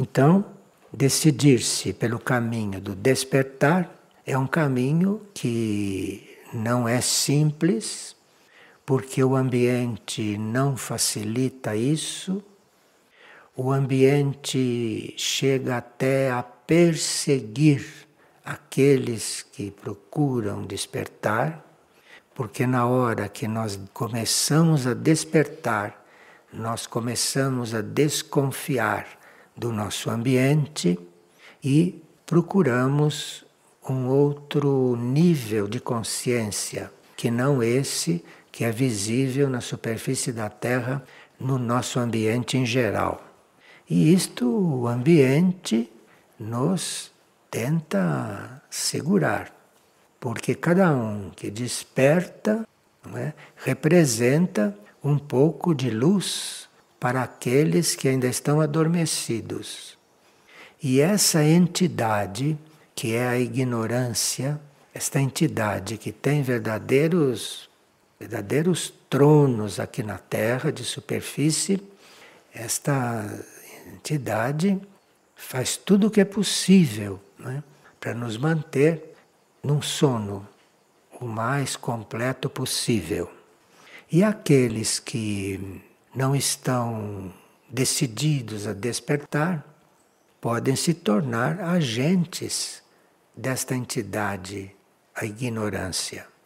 Então, decidir-se pelo caminho do despertar é um caminho que não é simples, porque o ambiente não facilita isso. O ambiente chega até a perseguir aqueles que procuram despertar, porque na hora que nós começamos a despertar, nós começamos a desconfiar do nosso ambiente e procuramos um outro nível de consciência que não esse que é visível na superfície da Terra, no nosso ambiente em geral. E isto o ambiente nos tenta segurar, porque cada um que desperta é, representa um pouco de luz para aqueles que ainda estão adormecidos. E essa entidade, que é a ignorância, esta entidade que tem verdadeiros verdadeiros tronos aqui na terra de superfície, esta entidade faz tudo o que é possível né, para nos manter num sono o mais completo possível. E aqueles que não estão decididos a despertar, podem se tornar agentes desta entidade, a ignorância.